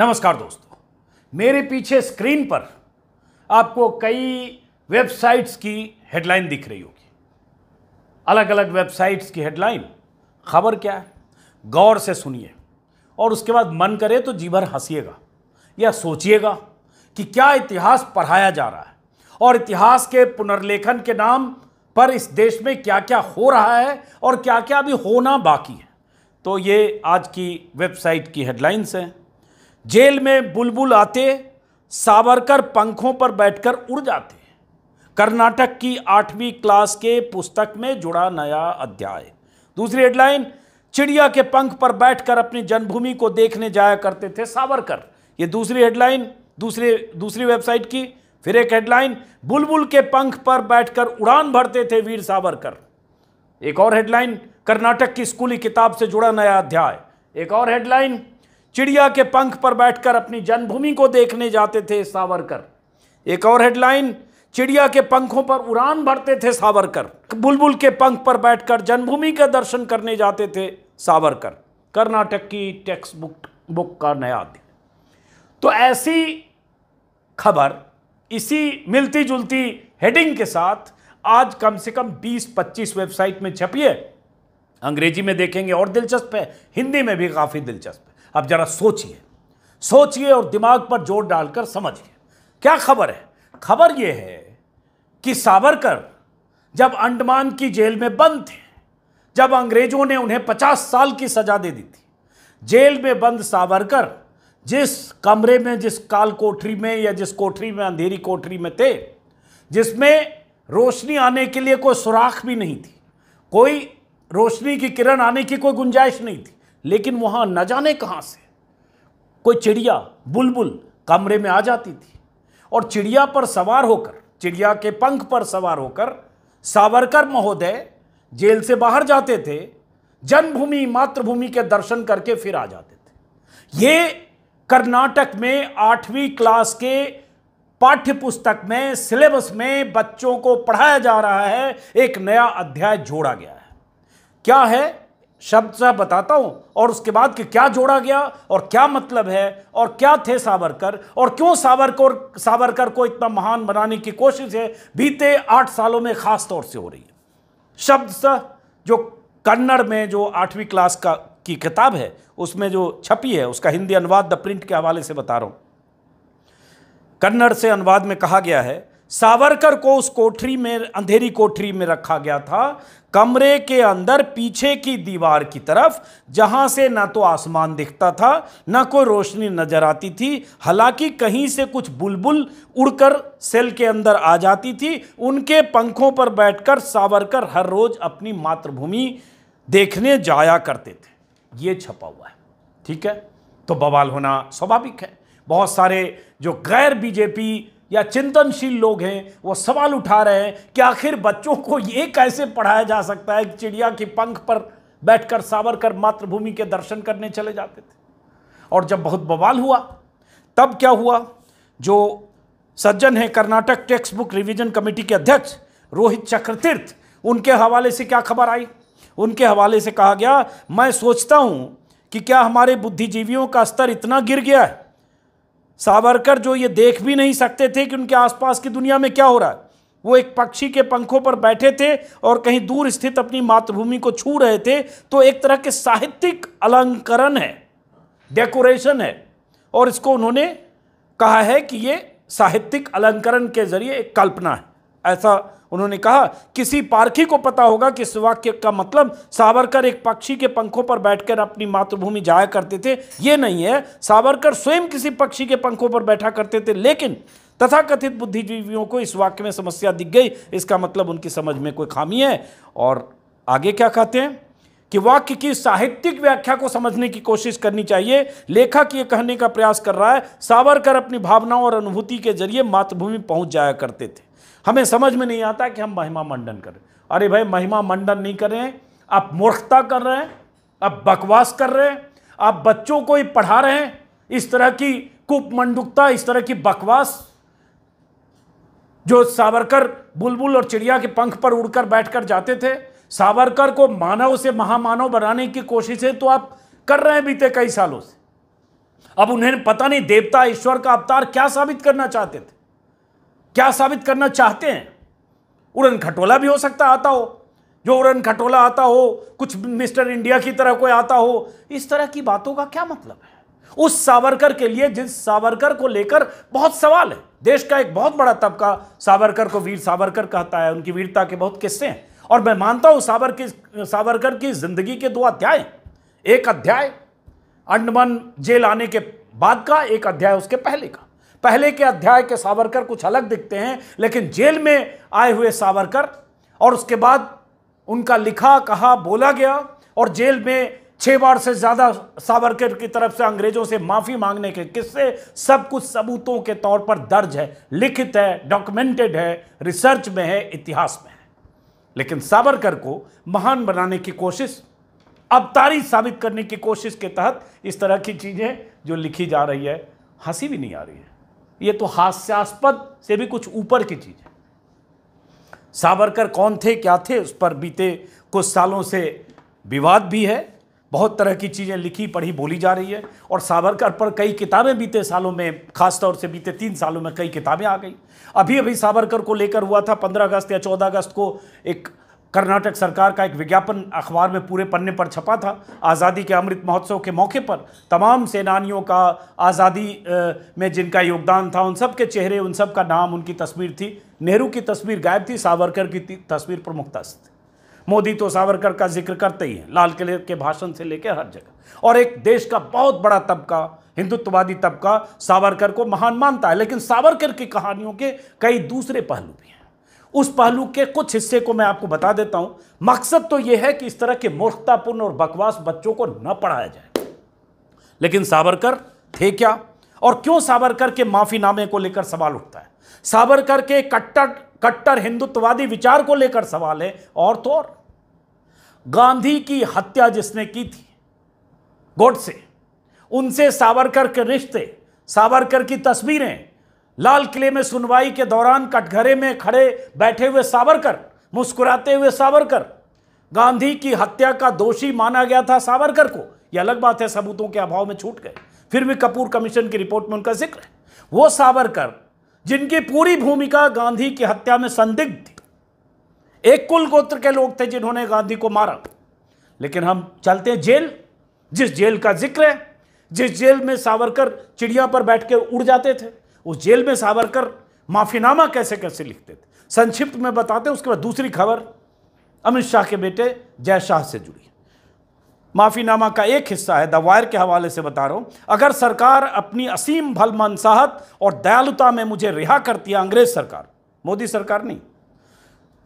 नमस्कार दोस्तों मेरे पीछे स्क्रीन पर आपको कई वेबसाइट्स की हेडलाइन दिख रही होगी अलग अलग वेबसाइट्स की हेडलाइन खबर क्या है गौर से सुनिए और उसके बाद मन करे तो जी भर हंसीएगा या सोचिएगा कि क्या इतिहास पढ़ाया जा रहा है और इतिहास के पुनर्लेखन के नाम पर इस देश में क्या क्या हो रहा है और क्या क्या अभी होना बाकी है तो ये आज की वेबसाइट की हेडलाइंस हैं जेल में बुलबुल आते सावरकर पंखों पर बैठकर उड़ जाते कर्नाटक की आठवीं क्लास के पुस्तक में जुड़ा नया अध्याय दूसरी हेडलाइन चिड़िया के पंख पर बैठकर अपनी जन्मभूमि को देखने जाया करते थे सावरकर ये दूसरी हेडलाइन दूसरे दूसरी वेबसाइट की फिर एक हेडलाइन बुलबुल के पंख पर बैठकर उड़ान भरते थे वीर सावरकर एक और हेडलाइन कर्नाटक की स्कूली किताब से जुड़ा नया अध्याय एक और हेडलाइन चिड़िया के पंख पर बैठकर अपनी जन्मभूमि को देखने जाते थे सावरकर एक और हेडलाइन चिड़िया के पंखों पर उड़ान भरते थे सावरकर बुलबुल के पंख पर बैठकर जन्मभूमि का दर्शन करने जाते थे सावरकर कर्नाटक की टेक्स्ट बुक बुक का नया दिन तो ऐसी खबर इसी मिलती जुलती हेडिंग के साथ आज कम से कम 20-25 वेबसाइट में छपी है अंग्रेजी में देखेंगे और दिलचस्प है हिंदी में भी काफ़ी दिलचस्प है अब जरा सोचिए सोचिए और दिमाग पर जोर डालकर समझिए क्या खबर है खबर यह है कि सावरकर जब अंडमान की जेल में बंद थे जब अंग्रेजों ने उन्हें 50 साल की सजा दे दी थी जेल में बंद सावरकर जिस कमरे में जिस काल कोठरी में या जिस कोठरी में अंधेरी कोठरी में थे जिसमें रोशनी आने के लिए कोई सुराख भी नहीं थी कोई रोशनी की किरण आने की कोई गुंजाइश नहीं थी लेकिन वहाँ न जाने कहाँ से कोई चिड़िया बुलबुल कमरे में आ जाती थी और चिड़िया पर सवार होकर चिड़िया के पंख पर सवार होकर सावरकर महोदय जेल से बाहर जाते थे जन्मभूमि मातृभूमि के दर्शन करके फिर आ जाते थे ये कर्नाटक में आठवीं क्लास के पाठ्य पुस्तक में सिलेबस में बच्चों को पढ़ाया जा रहा है एक नया अध्याय जोड़ा गया है क्या है शब्द से बताता हूं और उसके बाद कि क्या जोड़ा गया और क्या मतलब है और क्या थे सावरकर और क्यों सावरकर सावरकर को इतना महान बनाने की कोशिश है बीते आठ सालों में खास तौर से हो रही है शब्द से जो कन्नड़ में जो आठवीं क्लास का की किताब है उसमें जो छपी है उसका हिंदी अनुवाद द प्रिंट के हवाले से बता रहा हूं कन्नड़ से अनुवाद में कहा गया है सावरकर को उस कोठरी में अंधेरी कोठरी में रखा गया था कमरे के अंदर पीछे की दीवार की तरफ जहां से ना तो आसमान दिखता था ना कोई रोशनी नजर आती थी हालांकि कहीं से कुछ बुलबुल उड़कर सेल के अंदर आ जाती थी उनके पंखों पर बैठकर सावरकर हर रोज अपनी मातृभूमि देखने जाया करते थे ये छपा हुआ है ठीक है तो बवाल होना स्वाभाविक है बहुत सारे जो गैर बीजेपी या चिंतनशील लोग हैं वो सवाल उठा रहे हैं कि आखिर बच्चों को ये कैसे पढ़ाया जा सकता है कि चिड़िया के पंख पर बैठकर सावरकर मातृभूमि के दर्शन करने चले जाते थे और जब बहुत बवाल हुआ तब क्या हुआ जो सज्जन हैं Karnataka text book revision committee के अध्यक्ष रोहित चक्रतीर्थ उनके हवाले से क्या खबर आई उनके हवाले से कहा गया मैं सोचता हूँ कि क्या हमारे बुद्धिजीवियों का स्तर इतना गिर गया है सावरकर जो ये देख भी नहीं सकते थे कि उनके आसपास की दुनिया में क्या हो रहा है वो एक पक्षी के पंखों पर बैठे थे और कहीं दूर स्थित अपनी मातृभूमि को छू रहे थे तो एक तरह के साहित्यिक अलंकरण है डेकोरेशन है और इसको उन्होंने कहा है कि ये साहित्यिक अलंकरण के जरिए एक कल्पना है ऐसा उन्होंने कहा किसी पारखी को पता होगा कि इस वाक्य का मतलब सावरकर एक पक्षी के पंखों पर बैठकर अपनी मातृभूमि जाया करते थे ये नहीं है सावरकर स्वयं किसी पक्षी के पंखों पर बैठा करते थे लेकिन तथाकथित बुद्धिजीवियों को इस वाक्य में समस्या दिख गई इसका मतलब उनकी समझ में कोई खामी है और आगे क्या कहते हैं कि वाक्य की साहित्यिक व्याख्या को समझने की कोशिश करनी चाहिए लेखक ये कहने का प्रयास कर रहा है सावरकर अपनी भावनाओं और अनुभूति के जरिए मातृभूमि पहुंच जाया करते थे हमें समझ में नहीं आता कि हम महिमा मंडन करें अरे भाई महिमा मंडन नहीं करें आप मूर्खता कर रहे हैं आप बकवास कर रहे हैं आप बच्चों को ही पढ़ा रहे हैं इस तरह की कुपमंडुकता इस तरह की बकवास जो सावरकर बुलबुल और चिड़िया के पंख पर उड़कर बैठकर जाते थे सावरकर को मानव से महामानव बनाने की कोशिशें तो आप कर रहे हैं बीते कई सालों से अब उन्हें पता नहीं देवता ईश्वर का अवतार क्या साबित करना चाहते थे क्या साबित करना चाहते हैं उड़न खटोला भी हो सकता आता हो जो उड़न खटोला आता हो कुछ मिस्टर इंडिया की तरह कोई आता हो इस तरह की बातों का क्या मतलब है उस सावरकर के लिए जिस सावरकर को लेकर बहुत सवाल है देश का एक बहुत बड़ा तबका सावरकर को वीर सावरकर कहता है उनकी वीरता के बहुत किस्से हैं और मैं मानता हूं सावर की सावरकर की जिंदगी के दो अध्याय एक अध्याय अंडमान जेल आने के बाद का एक अध्याय उसके पहले का पहले के अध्याय के सावरकर कुछ अलग दिखते हैं लेकिन जेल में आए हुए सावरकर और उसके बाद उनका लिखा कहा बोला गया और जेल में छः बार से ज़्यादा सावरकर की तरफ से अंग्रेजों से माफ़ी मांगने के किस्से सब कुछ सबूतों के तौर पर दर्ज है लिखित है डॉक्यूमेंटेड है रिसर्च में है इतिहास में है लेकिन सावरकर को महान बनाने की कोशिश अवतारी साबित करने की कोशिश के तहत इस तरह की चीज़ें जो लिखी जा रही है हंसी भी नहीं आ रही है ये तो हास्यास्पद से भी कुछ ऊपर की चीज़ है सावरकर कौन थे क्या थे उस पर बीते कुछ सालों से विवाद भी है बहुत तरह की चीज़ें लिखी पढ़ी बोली जा रही है और सावरकर पर कई किताबें बीते सालों में खासतौर से बीते तीन सालों में कई किताबें आ गई अभी अभी सावरकर को लेकर हुआ था पंद्रह अगस्त या चौदह अगस्त को एक कर्नाटक सरकार का एक विज्ञापन अखबार में पूरे पन्ने पर छपा था आज़ादी के अमृत महोत्सव के मौके पर तमाम सेनानियों का आज़ादी में जिनका योगदान था उन सब के चेहरे उन सब का नाम उनकी तस्वीर थी नेहरू की तस्वीर गायब थी सावरकर की तस्वीर प्रमुखता थी मोदी तो सावरकर का जिक्र करते ही हैं लाल किले के भाषण से लेकर हर जगह और एक देश का बहुत बड़ा तबका हिंदुत्ववादी तबका सावरकर को महान मानता है लेकिन सावरकर की कहानियों के कई दूसरे पहलू भी हैं उस पहलू के कुछ हिस्से को मैं आपको बता देता हूं मकसद तो यह है कि इस तरह के मूर्खतापूर्ण और बकवास बच्चों को न पढ़ाया जाए लेकिन सावरकर थे क्या और क्यों सावरकर के माफीनामे को लेकर सवाल उठता है सावरकर के कट्टर कट्टर हिंदुत्ववादी विचार को लेकर सवाल है और तो और गांधी की हत्या जिसने की थी गोडसे उनसे सावरकर के रिश्ते सावरकर की तस्वीरें लाल किले में सुनवाई के दौरान कटघरे में खड़े बैठे हुए सावरकर मुस्कुराते हुए सावरकर गांधी की हत्या का दोषी माना गया था सावरकर को यह अलग बात है सबूतों के अभाव में छूट गए फिर भी कपूर कमीशन की रिपोर्ट में उनका जिक्र है वो सावरकर जिनकी पूरी भूमिका गांधी की हत्या में संदिग्ध थी एक कुल गोत्र के लोग थे जिन्होंने गांधी को मारा लेकिन हम चलते हैं जेल जिस जेल का जिक्र है जिस जेल में सावरकर चिड़िया पर बैठ कर उड़ जाते थे उस जेल में सावरकर माफीनामा कैसे कैसे लिखते थे संक्षिप्त में बताते हैं उसके बाद दूसरी खबर अमित शाह के बेटे जय शाह से जुड़ी माफीनामा का एक हिस्सा है द वायर के हवाले से बता रहा हूं अगर सरकार अपनी असीम भल मनसाहत और दयालुता में मुझे रिहा करती है अंग्रेज सरकार मोदी सरकार नहीं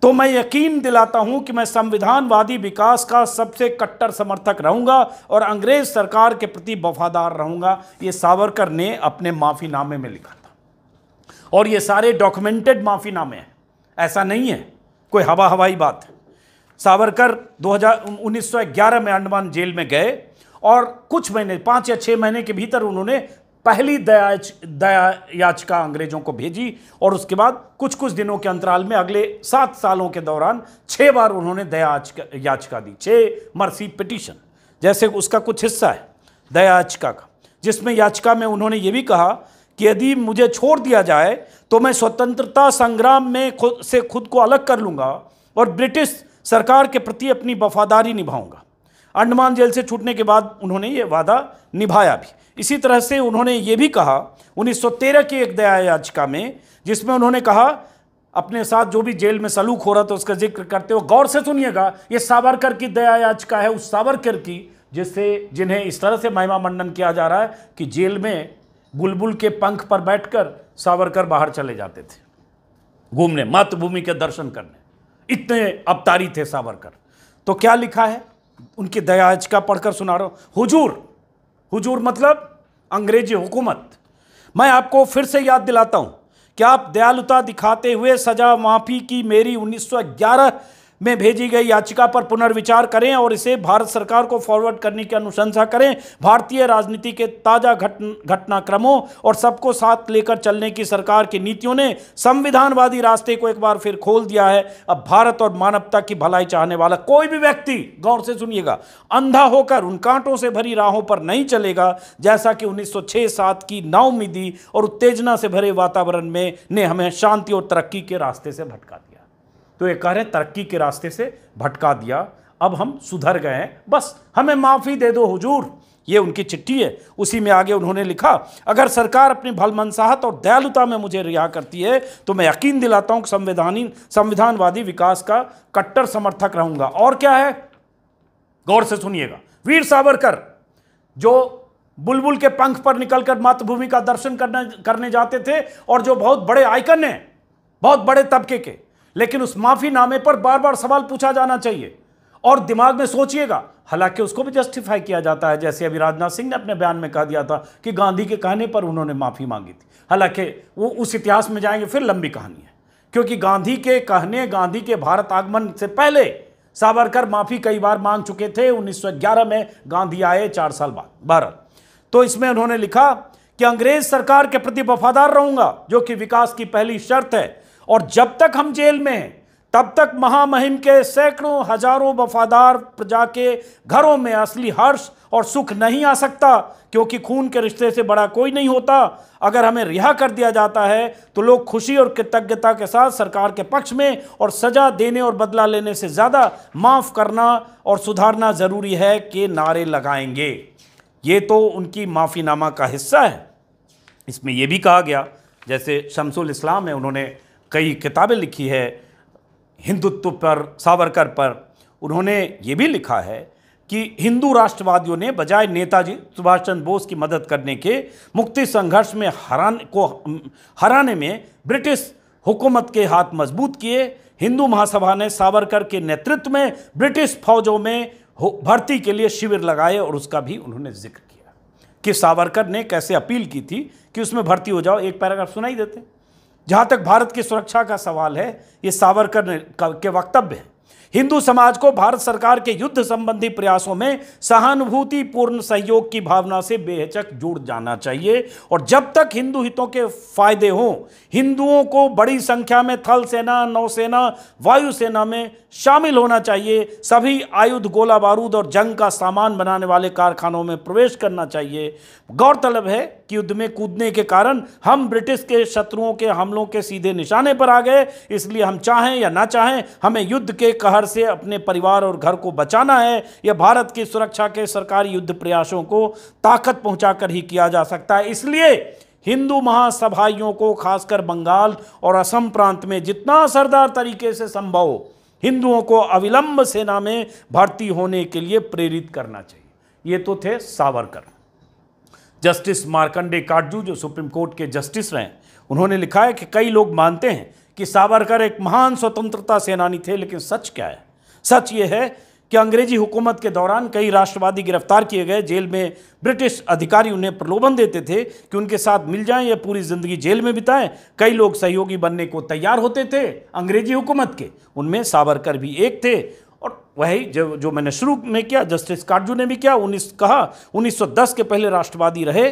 तो मैं यकीन दिलाता हूं कि मैं संविधानवादी विकास का सबसे कट्टर समर्थक रहूंगा और अंग्रेज सरकार के प्रति वफादार रहूंगा ये सावरकर ने अपने माफीनामे में लिखा और ये सारे डॉक्यूमेंटेड माफ़ीनामे हैं ऐसा नहीं है कोई हवा हवाई बात है सावरकर 2011 में अंडमान जेल में गए और कुछ महीने पाँच या छः महीने के भीतर उन्होंने पहली दया दया याचिका अंग्रेजों को भेजी और उसके बाद कुछ कुछ दिनों के अंतराल में अगले सात सालों के दौरान छः बार उन्होंने दया याचिका दी छः मर्सी पिटिशन जैसे उसका कुछ हिस्सा है दया याचिका का जिसमें याचिका में उन्होंने ये भी कहा कि यदि मुझे छोड़ दिया जाए तो मैं स्वतंत्रता संग्राम में खुद से खुद को अलग कर लूँगा और ब्रिटिश सरकार के प्रति अपनी वफादारी निभाऊंगा अंडमान जेल से छूटने के बाद उन्होंने ये वादा निभाया भी इसी तरह से उन्होंने ये भी कहा 1913 की एक दया याचिका में जिसमें उन्होंने कहा अपने साथ जो भी जेल में सलूक हो रहा था उसका जिक्र करते हो गौर से सुनिएगा ये सावरकर की दया याचिका है उस सावरकर की जिससे जिन्हें इस तरह से महिमा मंडन किया जा रहा है कि जेल में बुलबुल के पंख पर बैठकर सावरकर बाहर चले जाते थे घूमने मातृभूमि के दर्शन करने इतने अवतारी थे सावरकर तो क्या लिखा है उनकी दयाज का पढ़कर सुना रहा हूँ हुजूर हुजूर मतलब अंग्रेजी हुकूमत मैं आपको फिर से याद दिलाता हूँ कि आप दयालुता दिखाते हुए सजा माफ़ी की मेरी 1911 में भेजी गई याचिका पर पुनर्विचार करें और इसे भारत सरकार को फॉरवर्ड करने की अनुशंसा करें भारतीय राजनीति के ताज़ा घटन घटनाक्रमों और सबको साथ लेकर चलने की सरकार की नीतियों ने संविधानवादी रास्ते को एक बार फिर खोल दिया है अब भारत और मानवता की भलाई चाहने वाला कोई भी व्यक्ति गौर से सुनिएगा अंधा होकर उन कांटों से भरी राहों पर नहीं चलेगा जैसा कि छह सात की नाउमीदी और उत्तेजना से भरे वातावरण में ने हमें शांति और तरक्की के रास्ते से भटका दिया तो ये कह रहे तरक्की के रास्ते से भटका दिया अब हम सुधर गए हैं बस हमें माफ़ी दे दो हुजूर ये उनकी चिट्ठी है उसी में आगे उन्होंने लिखा अगर सरकार अपनी भलमनसाहत और दयालुता में मुझे रिहा करती है तो मैं यकीन दिलाता हूँ कि संवैधानिक संविधानवादी विकास का कट्टर समर्थक रहूँगा और क्या है गौर से सुनिएगा वीर सावरकर जो बुलबुल के पंख पर निकलकर मातृभूमि का दर्शन करने करने जाते थे और जो बहुत बड़े आइकन हैं बहुत बड़े तबके के लेकिन उस माफीनामे पर बार बार सवाल पूछा जाना चाहिए और दिमाग में सोचिएगा हालांकि उसको भी जस्टिफाई किया जाता है जैसे अभी राजनाथ सिंह ने अपने बयान में कहा दिया था कि गांधी के कहने पर उन्होंने माफ़ी मांगी थी हालांकि वो उस इतिहास में जाएंगे फिर लंबी कहानी है क्योंकि गांधी के कहने गांधी के भारत आगमन से पहले सावरकर माफ़ी कई बार मांग चुके थे 1911 में गांधी आए चार साल बाद भारत तो इसमें उन्होंने लिखा कि अंग्रेज सरकार के प्रति वफादार रहूंगा जो कि विकास की पहली शर्त है और जब तक हम जेल में तब तक महामहिम के सैकड़ों हजारों वफादार प्रजा के घरों में असली हर्ष और सुख नहीं आ सकता क्योंकि खून के रिश्ते से बड़ा कोई नहीं होता अगर हमें रिहा कर दिया जाता है तो लोग खुशी और कृतज्ञता के साथ सरकार के पक्ष में और सजा देने और बदला लेने से ज़्यादा माफ़ करना और सुधारना ज़रूरी है कि नारे लगाएंगे ये तो उनकी माफ़ीनामा का हिस्सा है इसमें यह भी कहा गया जैसे शमसुल इस्लाम है उन्होंने कई किताबें लिखी है हिंदुत्व पर सावरकर पर उन्होंने ये भी लिखा है कि हिंदू राष्ट्रवादियों ने बजाय नेताजी सुभाष चंद्र बोस की मदद करने के मुक्ति संघर्ष में हराने को हराने में ब्रिटिश हुकूमत के हाथ मजबूत किए हिंदू महासभा ने सावरकर के नेतृत्व में ब्रिटिश फौजों में भर्ती के लिए शिविर लगाए और उसका भी उन्होंने जिक्र किया कि सावरकर ने कैसे अपील की थी कि उसमें भर्ती हो जाओ एक पैराग्राफ सुनाई देते जहाँ तक भारत की सुरक्षा का सवाल है ये सावरकर ने के वक्तव्य है हिंदू समाज को भारत सरकार के युद्ध संबंधी प्रयासों में सहानुभूतिपूर्ण सहयोग की भावना से बेहचक जुड़ जाना चाहिए और जब तक हिंदू हितों के फायदे हों हिंदुओं को बड़ी संख्या में थल सेना नौसेना वायुसेना में शामिल होना चाहिए सभी आयुध गोला बारूद और जंग का सामान बनाने वाले कारखानों में प्रवेश करना चाहिए गौरतलब है कि युद्ध में कूदने के कारण हम ब्रिटिश के शत्रुओं के हमलों के सीधे निशाने पर आ गए इसलिए हम चाहें या ना चाहें हमें युद्ध के कहा घर से अपने परिवार और घर को बचाना है यह भारत की सुरक्षा के सरकारी युद्ध प्रयासों को ताकत पहुंचाकर ही किया जा सकता है इसलिए हिंदू महासभाइयों को खासकर बंगाल और असम प्रांत में जितना असरदार तरीके से संभव हिंदुओं को अविलंब सेना में भर्ती होने के लिए प्रेरित करना चाहिए ये तो थे सावरकर जस्टिस मार्कंडे काटजू जो सुप्रीम कोर्ट के जस्टिस रहे उन्होंने लिखा है कि कई लोग मानते हैं कि सावरकर एक महान स्वतंत्रता सेनानी थे लेकिन सच क्या है सच ये है कि अंग्रेजी हुकूमत के दौरान कई राष्ट्रवादी गिरफ्तार किए गए जेल में ब्रिटिश अधिकारी उन्हें प्रलोभन देते थे कि उनके साथ मिल जाएं या पूरी ज़िंदगी जेल में बिताएं कई लोग सहयोगी बनने को तैयार होते थे अंग्रेजी हुकूमत के उनमें सावरकर भी एक थे और वही जो जो मैंने शुरू में किया जस्टिस काटजू ने भी किया उन्नीस कहा उन्नीस के पहले राष्ट्रवादी रहे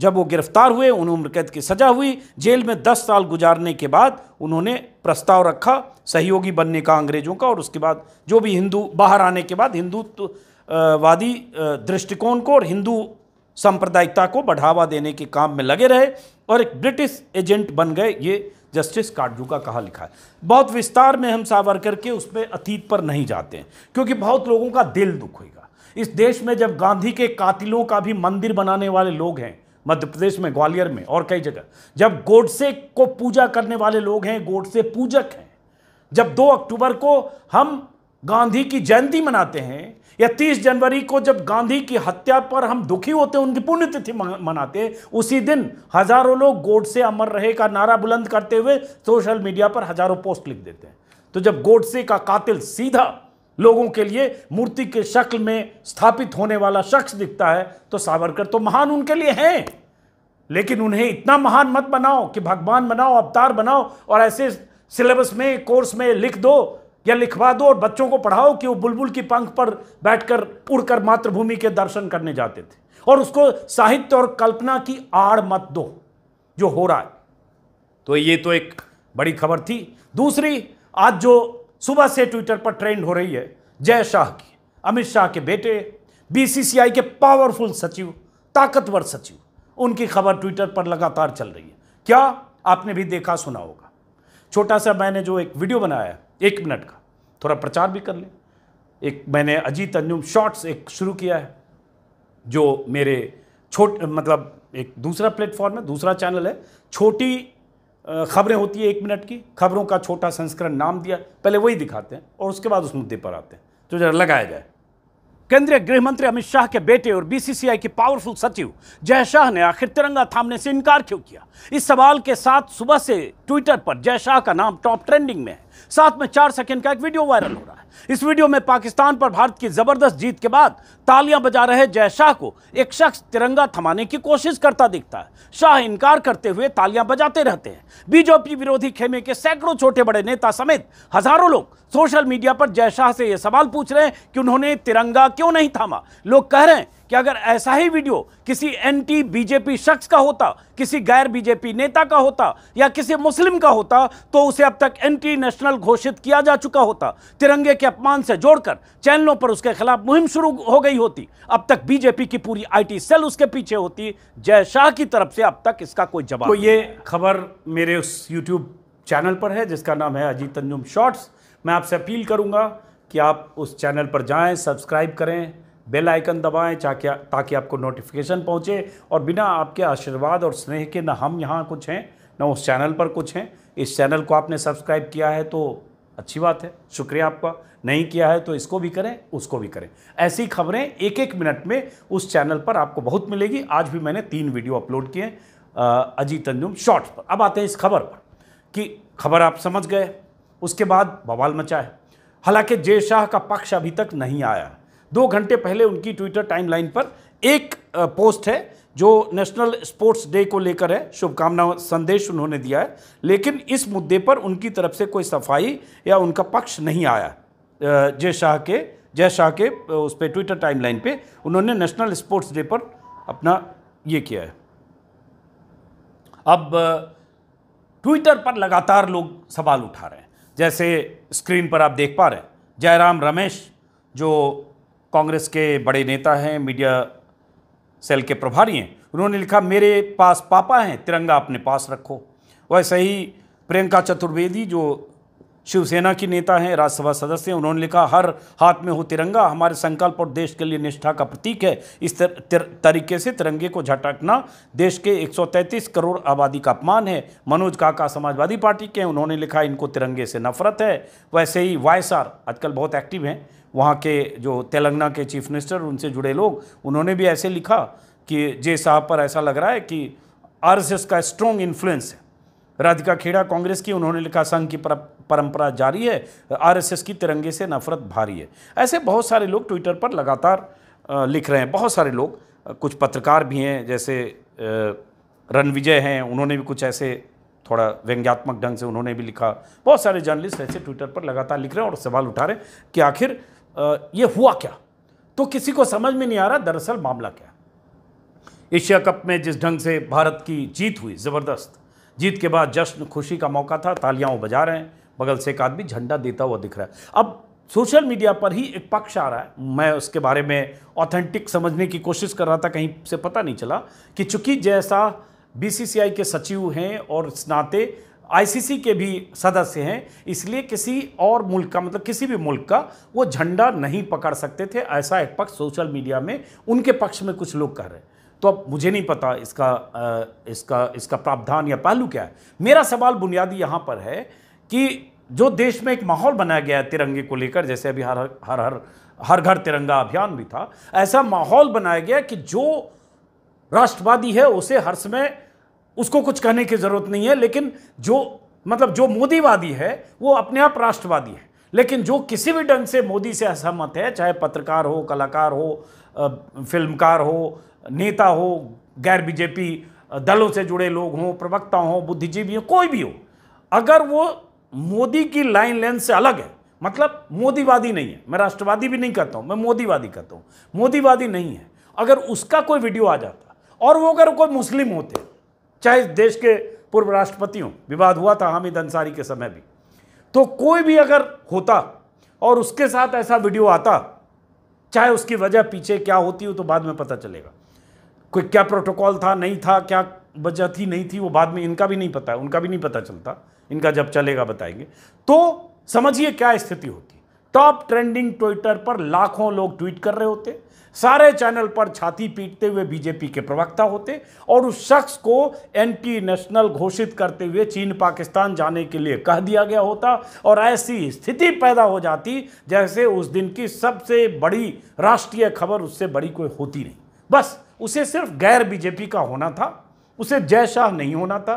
जब वो गिरफ्तार हुए उन्हें उम्र कैद की सज़ा हुई जेल में दस साल गुजारने के बाद उन्होंने प्रस्ताव रखा सहयोगी बनने का अंग्रेज़ों का और उसके बाद जो भी हिंदू बाहर आने के बाद हिंदुत्ववादी दृष्टिकोण को और हिंदू सांप्रदायिकता को बढ़ावा देने के काम में लगे रहे और एक ब्रिटिश एजेंट बन गए ये जस्टिस काटजू का कहा लिखा है बहुत विस्तार में हम सावरकर के उस पर अतीत पर नहीं जाते हैं क्योंकि बहुत लोगों का दिल दुखेगा इस देश में जब गांधी के कातिलों का भी मंदिर बनाने वाले लोग हैं मध्य प्रदेश में ग्वालियर में और कई जगह जब गोडसे को पूजा करने वाले लोग हैं गोडसे पूजक हैं जब 2 अक्टूबर को हम गांधी की जयंती मनाते हैं या 30 जनवरी को जब गांधी की हत्या पर हम दुखी होते हैं उनकी पुण्यतिथि मनाते उसी दिन हजारों लोग गोडसे अमर रहे का नारा बुलंद करते हुए सोशल मीडिया पर हजारों पोस्ट लिख देते हैं तो जब गोडसे का कातिल सीधा लोगों के लिए मूर्ति के शक्ल में स्थापित होने वाला शख्स दिखता है तो सावरकर तो महान उनके लिए हैं लेकिन उन्हें इतना महान मत बनाओ कि भगवान बनाओ अवतार बनाओ और ऐसे सिलेबस में कोर्स में लिख दो या लिखवा दो और बच्चों को पढ़ाओ कि वो बुलबुल की पंख पर बैठकर उड़कर मातृभूमि के दर्शन करने जाते थे और उसको साहित्य और कल्पना की आड़ मत दो जो हो रहा है तो ये तो एक बड़ी खबर थी दूसरी आज जो सुबह से ट्विटर पर ट्रेंड हो रही है जय शाह की अमित शाह के बेटे बीसीसीआई के पावरफुल सचिव ताकतवर सचिव उनकी खबर ट्विटर पर लगातार चल रही है क्या आपने भी देखा सुना होगा छोटा सा मैंने जो एक वीडियो बनाया है एक मिनट का थोड़ा प्रचार भी कर लें एक मैंने अजीत अंजुम शॉर्ट्स एक शुरू किया है जो मेरे छोट मतलब एक दूसरा प्लेटफॉर्म है दूसरा चैनल है छोटी खबरें होती है एक मिनट की खबरों का छोटा संस्करण नाम दिया पहले वही दिखाते हैं और उसके बाद उस मुद्दे पर आते हैं जो जरा लगाया जाए केंद्रीय गृह मंत्री अमित शाह के बेटे और बीसीसीआई के पावरफुल सचिव जय शाह ने आखिर तिरंगा थामने से इनकार क्यों किया इस सवाल के साथ सुबह से ट्विटर पर जय शाह का नाम टॉप ट्रेंडिंग में है साथ में चार सेकंड का एक वीडियो वायरल हो रहा है इस वीडियो में पाकिस्तान पर भारत की जबरदस्त जीत के बाद तालियां बजा रहे जय शाह को एक शख्स तिरंगा थमाने की कोशिश करता दिखता है शाह इनकार करते हुए तालियां बजाते रहते हैं बीजेपी विरोधी खेमे के सैकड़ों छोटे बड़े नेता समेत हजारों लोग सोशल मीडिया पर जय शाह से यह सवाल पूछ रहे हैं कि उन्होंने तिरंगा क्यों नहीं थामा लोग कह रहे हैं कि अगर ऐसा ही वीडियो किसी एंटी बीजेपी शख्स का होता किसी गैर बीजेपी नेता का होता या किसी मुस्लिम का होता तो उसे अब तक एंटी नेशनल घोषित किया जा चुका होता तिरंगे के अपमान से जोड़कर चैनलों पर उसके खिलाफ मुहिम शुरू हो गई होती अब तक बीजेपी की पूरी आईटी सेल उसके पीछे होती जय शाह की तरफ से अब तक इसका कोई जवाब तो ये खबर मेरे उस यूट्यूब चैनल पर है जिसका नाम है अजीत तंजुम शॉर्ट्स मैं आपसे अपील करूंगा कि आप उस चैनल पर जाए सब्सक्राइब करें बेल आइकन दबाएं ताकि ताकि आपको नोटिफिकेशन पहुंचे और बिना आपके आशीर्वाद और स्नेह के ना हम यहाँ कुछ हैं ना उस चैनल पर कुछ हैं इस चैनल को आपने सब्सक्राइब किया है तो अच्छी बात है शुक्रिया आपका नहीं किया है तो इसको भी करें उसको भी करें ऐसी खबरें एक एक मिनट में उस चैनल पर आपको बहुत मिलेगी आज भी मैंने तीन वीडियो अपलोड किए अजीत अंजुम शॉर्ट्स पर अब आते हैं इस खबर पर कि खबर आप समझ गए उसके बाद बवाल मचा है हालांकि जय शाह का पक्ष अभी तक नहीं आया है दो घंटे पहले उनकी ट्विटर टाइमलाइन पर एक पोस्ट है जो नेशनल स्पोर्ट्स डे को लेकर है शुभकामना संदेश उन्होंने दिया है लेकिन इस मुद्दे पर उनकी तरफ से कोई सफाई या उनका पक्ष नहीं आया जय शाह के जय शाह के उस पर ट्विटर टाइमलाइन पे उन्होंने नेशनल स्पोर्ट्स डे पर अपना ये किया है अब ट्विटर पर लगातार लोग सवाल उठा रहे हैं जैसे स्क्रीन पर आप देख पा रहे हैं जयराम रमेश जो कांग्रेस के बड़े नेता हैं मीडिया सेल के प्रभारी हैं उन्होंने लिखा मेरे पास पापा हैं तिरंगा अपने पास रखो वैसे ही प्रियंका चतुर्वेदी जो शिवसेना की नेता हैं राज्यसभा सदस्य हैं उन्होंने लिखा हर हाथ में हो तिरंगा हमारे संकल्प और देश के लिए निष्ठा का प्रतीक है इस तर, तर, तरीके से तिरंगे को झटकना देश के 133 करोड़ आबादी का अपमान है मनोज काका समाजवादी पार्टी के उन्होंने लिखा इनको तिरंगे से नफरत है वैसे ही वाई आजकल बहुत एक्टिव हैं वहाँ के जो तेलंगाना के चीफ मिनिस्टर उनसे जुड़े लोग उन्होंने भी ऐसे लिखा कि जे साहब पर ऐसा लग रहा है कि आर का स्ट्रॉन्ग इन्फ्लुएंस है राधिका खेड़ा कांग्रेस की उन्होंने लिखा संघ की परंपरा जारी है आरएसएस की तिरंगे से नफरत भारी है ऐसे बहुत सारे लोग ट्विटर पर लगातार लिख रहे हैं बहुत सारे लोग कुछ पत्रकार भी हैं जैसे रणविजय हैं उन्होंने भी कुछ ऐसे थोड़ा व्यंग्यात्मक ढंग से उन्होंने भी लिखा बहुत सारे जर्नलिस्ट ऐसे ट्विटर पर लगातार लिख रहे हैं और सवाल उठा रहे हैं कि आखिर ये हुआ क्या तो किसी को समझ में नहीं आ रहा दरअसल मामला क्या एशिया कप में जिस ढंग से भारत की जीत हुई ज़बरदस्त जीत के बाद जश्न खुशी का मौका था तालियां बजा रहे हैं बगल से एक आदमी झंडा देता हुआ दिख रहा है अब सोशल मीडिया पर ही एक पक्ष आ रहा है मैं उसके बारे में ऑथेंटिक समझने की कोशिश कर रहा था कहीं से पता नहीं चला कि चूंकि जैसा बीसीसीआई के सचिव हैं और स्नाते आईसीसी के भी सदस्य हैं इसलिए किसी और मुल्क का मतलब किसी भी मुल्क का वो झंडा नहीं पकड़ सकते थे ऐसा एक पक्ष सोशल मीडिया में उनके पक्ष में कुछ लोग कह रहे हैं तो अब मुझे नहीं पता इसका इसका इसका प्रावधान या पहलू क्या है मेरा सवाल बुनियादी यहाँ पर है कि जो देश में एक माहौल बनाया गया है तिरंगे को लेकर जैसे अभी हर हर हर हर घर तिरंगा अभियान भी था ऐसा माहौल बनाया गया कि जो राष्ट्रवादी है उसे हर समय उसको कुछ कहने की ज़रूरत नहीं है लेकिन जो मतलब जो मोदीवादी है वो अपने आप राष्ट्रवादी है लेकिन जो किसी भी ढंग से मोदी से असहमत है चाहे पत्रकार हो कलाकार हो फिल्मकार हो नेता हो गैर बीजेपी दलों से जुड़े लोग हों प्रवक्ता हों बुद्धिजीवी हों कोई भी हो अगर वो मोदी की लाइन लेंथ से अलग है मतलब मोदीवादी नहीं है मैं राष्ट्रवादी भी नहीं कहता हूँ मैं मोदीवादी कहता हूँ मोदीवादी नहीं है अगर उसका कोई वीडियो आ जाता और वो अगर कोई मुस्लिम होते चाहे इस देश के पूर्व राष्ट्रपति हों विवाद हुआ था हामिद अंसारी के समय भी तो कोई भी अगर होता और उसके साथ ऐसा वीडियो आता चाहे उसकी वजह पीछे क्या होती हो तो बाद में पता चलेगा कोई क्या प्रोटोकॉल था नहीं था क्या वजह थी नहीं थी वो बाद में इनका भी नहीं पता उनका भी नहीं पता चलता इनका जब चलेगा बताएंगे तो समझिए क्या स्थिति होती टॉप ट्रेंडिंग ट्विटर पर लाखों लोग ट्वीट कर रहे होते सारे चैनल पर छाती पीटते हुए बीजेपी के प्रवक्ता होते और उस शख्स को एंटी नेशनल घोषित करते हुए चीन पाकिस्तान जाने के लिए कह दिया गया होता और ऐसी स्थिति पैदा हो जाती जैसे उस दिन की सबसे बड़ी राष्ट्रीय खबर उससे बड़ी कोई होती नहीं बस उसे सिर्फ गैर बीजेपी का होना था उसे जय शाह नहीं होना था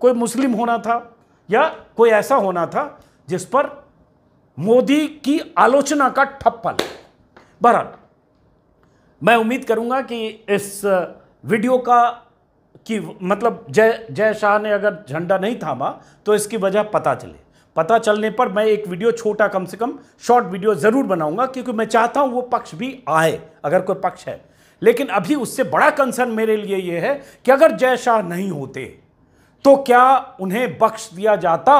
कोई मुस्लिम होना था या कोई ऐसा होना था जिस पर मोदी की आलोचना का ठप्पल बहरहाल मैं उम्मीद करूंगा कि इस वीडियो का कि मतलब जय जय शाह ने अगर झंडा नहीं थामा तो इसकी वजह पता चले पता चलने पर मैं एक वीडियो छोटा कम से कम शॉर्ट वीडियो ज़रूर बनाऊंगा क्योंकि मैं चाहता हूं वो पक्ष भी आए अगर कोई पक्ष है लेकिन अभी उससे बड़ा कंसर्न मेरे लिए ये है कि अगर जय शाह नहीं होते तो क्या उन्हें बख्श दिया जाता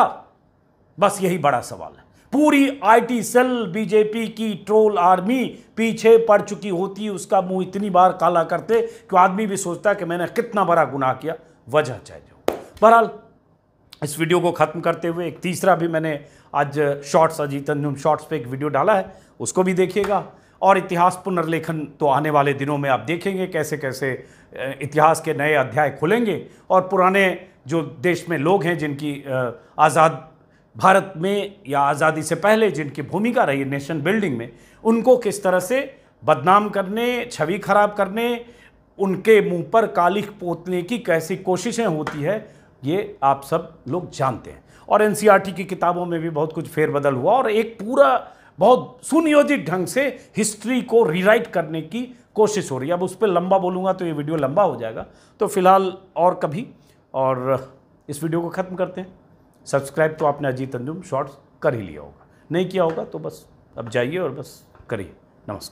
बस यही बड़ा सवाल है पूरी आईटी सेल बीजेपी की ट्रोल आर्मी पीछे पड़ चुकी होती उसका मुंह इतनी बार काला करते कि आदमी भी सोचता कि मैंने कितना बड़ा गुनाह किया वजह चाहिए बहरहाल इस वीडियो को ख़त्म करते हुए एक तीसरा भी मैंने आज शॉर्ट्स अजीत शॉर्ट्स पे एक वीडियो डाला है उसको भी देखिएगा और इतिहास पुनर्लेखन तो आने वाले दिनों में आप देखेंगे कैसे कैसे इतिहास के नए अध्याय खुलेंगे और पुराने जो देश में लोग हैं जिनकी आज़ाद भारत में या आज़ादी से पहले जिनकी भूमिका रही नेशन बिल्डिंग में उनको किस तरह से बदनाम करने छवि खराब करने उनके मुंह पर कालिख पोतने की कैसी कोशिशें होती है ये आप सब लोग जानते हैं और एन की किताबों में भी बहुत कुछ फेरबदल हुआ और एक पूरा बहुत सुनियोजित ढंग से हिस्ट्री को रीराइट करने की कोशिश हो रही है अब उस पर लंबा बोलूँगा तो ये वीडियो लंबा हो जाएगा तो फिलहाल और कभी और इस वीडियो को ख़त्म करते हैं सब्सक्राइब तो आपने अजीत अंजुम शॉर्ट्स कर ही लिया होगा नहीं किया होगा तो बस अब जाइए और बस करिए नमस्कार